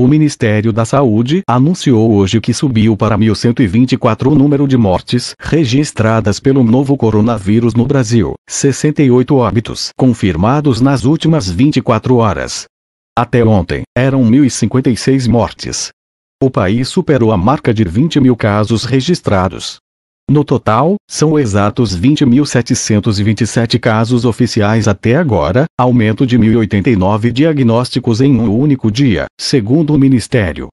O Ministério da Saúde anunciou hoje que subiu para 1.124 o número de mortes registradas pelo novo coronavírus no Brasil, 68 óbitos confirmados nas últimas 24 horas. Até ontem, eram 1.056 mortes. O país superou a marca de 20 mil casos registrados. No total, são exatos 20.727 casos oficiais até agora, aumento de 1.089 diagnósticos em um único dia, segundo o Ministério.